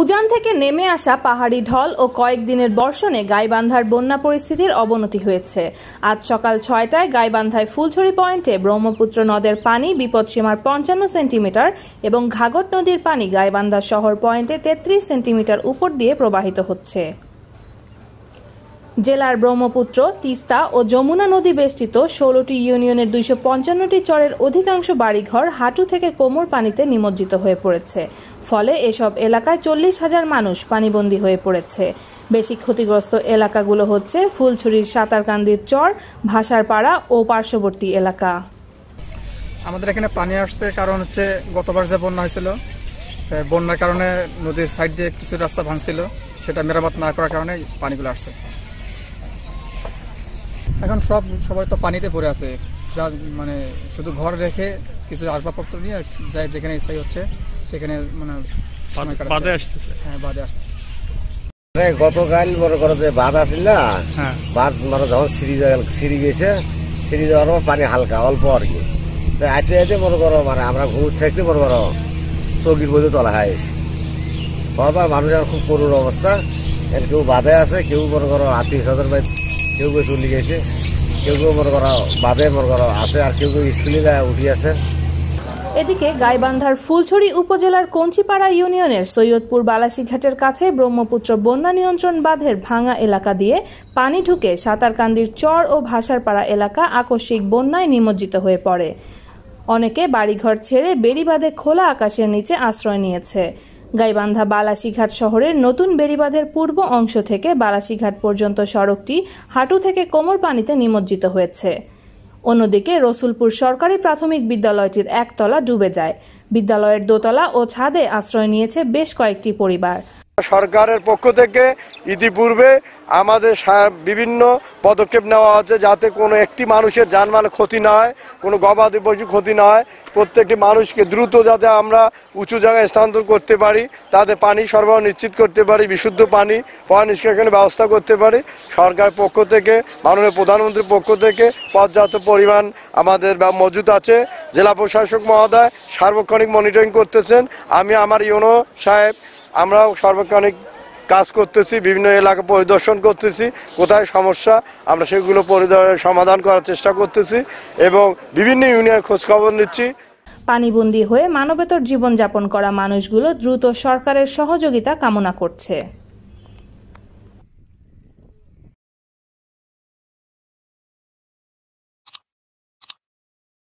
উজান থেকে নেমে আসা পাহাড়ি ঢল ও কয়েকদিনের বর্ষণে গাইবান্ধার বন্যা পরিস্থিতির অবনতি হয়েছে আজ সকাল ছয়টায় গাইবান্ধায় ফুলছড়ি পয়েন্টে ব্রহ্মপুত্র নদের পানি বিপদসীমার পঞ্চান্ন সেন্টিমিটার এবং ঘাগট নদীর পানি গাইবান্ধা শহর পয়েন্টে তেত্রিশ সেন্টিমিটার উপর দিয়ে প্রবাহিত হচ্ছে জেলার ব্রহ্মপুত্র তিস্তা ও যমুনা নদী বেষ্টিত ষোলোটি ইউনিয়নের দুইশো পঞ্চান্নটি চরের অধিকাংশ বাড়িঘর হাঁটু থেকে কোমর পানিতে নিমজ্জিত হয়ে পড়েছে ফলে এসব এলাকায় চল্লিশ হাজার মানুষ পানিবন্দী হয়ে পড়েছে বেশি ক্ষতিগ্রস্ত এলাকাগুলো হচ্ছে ফুলছড়ির সাঁতারকান্দির চর ভাষারপাড়া ও পার্শ্ববর্তী এলাকা আমাদের এখানে পানি আসছে কারণ হচ্ছে গতবার যে বন্যা হয়েছিল বন্যার কারণে নদীর সাইড দিয়ে কিছু রাস্তা ভাঙছিল সেটা মেরামত না করার কারণে পানিগুলো আসছে এখন সব সবাই তো পানিতে পড়ে আছে যা মানে শুধু ঘর রেখে কিছু আসবাবপত্র নিয়ে যায় যেখানে স্থায়ী হচ্ছে সেখানে মানে সময় বাদে আসতেছে হ্যাঁ বাদে আসতেছে গতকাল মনে করো যে বাঁধ আসিল না হ্যাঁ। বাঁধ মানে যখন সিঁড়ি সিঁড়ি গেছে সিঁড়ি যাওয়ার পর পানি হালকা অল্প আর কি তো আইতে আইতে মনে করো মানে আমরা ঘুর থাকতে মনে করো চৌকির বইতে তলা হয় বাবা মানুষের খুব করুণ অবস্থা এর কেউ বাঁধে আছে কেউ মনে করো আত্মীয় স্বজন কেউ কেউ চলি গেছে কেউ কেউ মনে করো বাদে মনে করো আছে আর কেউ কেউ স্কুলে যায় উঠি আছে এদিকে গাইবান্ধার ফুলছড়ি উপজেলার কঞ্চিপাড়া ইউনিয়নের সৈয়দপুর বালাসীঘাটের কাছে ব্রহ্মপুত্র বন্যা নিয়ন্ত্রণ বাঁধের ভাঙা এলাকা দিয়ে পানি ঢুকে সাঁতারকান্দির চর ও ভাষারপাড়া এলাকা আকস্মিক বন্যায় নিমজ্জিত হয়ে পড়ে অনেকে বাড়িঘর ছেড়ে বেড়িবাঁধে খোলা আকাশের নিচে আশ্রয় নিয়েছে গাইবান্ধা বালাসিঘাট শহরের নতুন বেড়িবাঁধের পূর্ব অংশ থেকে বালাসিঘাট পর্যন্ত সড়কটি হাঁটু থেকে কোমর পানিতে নিমজ্জিত হয়েছে অন্যদিকে রসুলপুর সরকারি প্রাথমিক বিদ্যালয়টির একতলা ডুবে যায় বিদ্যালয়ের দোতলা ও ছাদে আশ্রয় নিয়েছে বেশ কয়েকটি পরিবার সরকারের পক্ষ থেকে ইতিপূর্বে আমাদের বিভিন্ন পদক্ষেপ নেওয়া হচ্ছে যাতে কোনো একটি মানুষের যানমাল ক্ষতি না হয় কোনো গবাদি পশু ক্ষতি না হয় প্রত্যেকটি মানুষকে দ্রুত যাতে আমরা উঁচু জায়গায় স্থানান্তর করতে পারি তাতে পানি সরবরাহ নিশ্চিত করতে পারি বিশুদ্ধ পানি পয়া নিষ্কাশনের ব্যবস্থা করতে পারি সরকারের পক্ষ থেকে মাননীয় প্রধানমন্ত্রীর পক্ষ থেকে পর্যাপ্ত পরিমাণ আমাদের মজুদ আছে জেলা প্রশাসক মহোদয় সার্বক্ষণিক মনিটরিং করতেছেন আমি আমার ইউনো সাহেব আমরা সর্বক্ষণিক কাজ করতেছি বিভিন্ন এলাকা পরিদর্শন করতেছি কোথায় সমস্যা আমরা সেগুলো সমাধান করার চেষ্টা করতেছি এবং বিভিন্ন ইউনিয়নের খোঁজখবর নিচ্ছি পানিবন্দী হয়ে মানবেতর জীবনযাপন করা মানুষগুলো দ্রুত সরকারের সহযোগিতা কামনা করছে